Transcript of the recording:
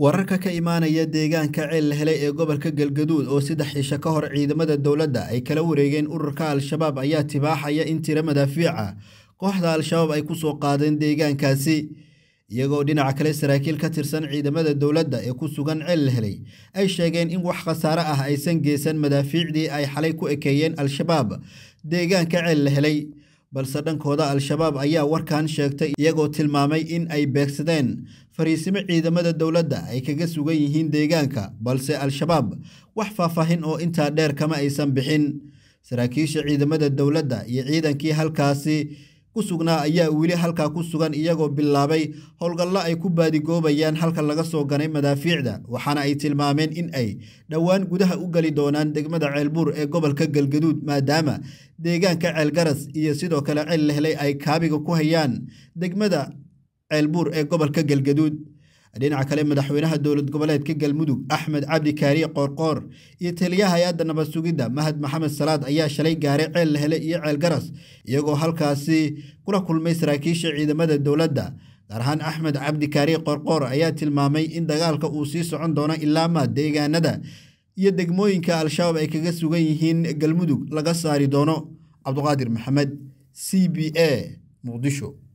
wararka ka imaanaya deegaanka ceel la helay ee gobolka galgaduud oo saddex cisho ka hor ciidamada dowladda ay kala wareegeen ururka al-shabaab ayaa tibaaxaya in tiro madaafiica kooxda al-shabaab ay ku soo qaadeen deegaankaasi iyagoo dhinaca kale saraakiil ka tirsan ciidamada dowladda ee ku sugan ceel la helay ay sheegeen in wax khasaare ah aysan geysan madaafiicdii ay xalay ku ekeeyeen al-shabaab deegaanka ceel la helay balse dhankooda al-shabaab ayaa warkan sheegtay iyagoo tilmaamay in ay beegsadeen fariisimo ciidamada dowladda ay kaga sugan yihiin deegaanka balse al-shabaab wax faahfaahin oo intaa dheer kama aysan bixin saraakiisha ciidamada dowladda iyo ciidankii halkaasi ku sugnaa ayaa weli halkaa ku sugan iyagoo bilaabay howlgallo ay ku baadigoobayaan halka laga soo ganay madaafiicda waxaana ay tilmaameen in ay dhowaan gudaha u geli doonaan degmada ceelbuur ee gobolka galgaduud maadaama deegaanka ceelgaras iyo sidoo kale ceel lehley ay kaabiga ku hayaan degmada ceelbuur ee gobolka galgaduud dhinaca kale madaxweynaha dowlad goboleedka galmudug axmed cabdi kaariye qoorqoor iyo taliyaha hay-adda nabad sugidda mahad maxamed salaad ayaa shalay gaaray ceel lahele iyo ceel garas iyagoo halkaasi kula kulmay saraakiisha ciidamada dowladda gaar ahaan axmed cabdi kaariye qoorqoor ayaa tilmaamay in dagaalka uu sii socon doono ilaama deegaanada iyo degmooyinka al-shabaab ay kaga sugan yihiin galmudug laga saari doono cabduqaadir maxamed c b a muqdisho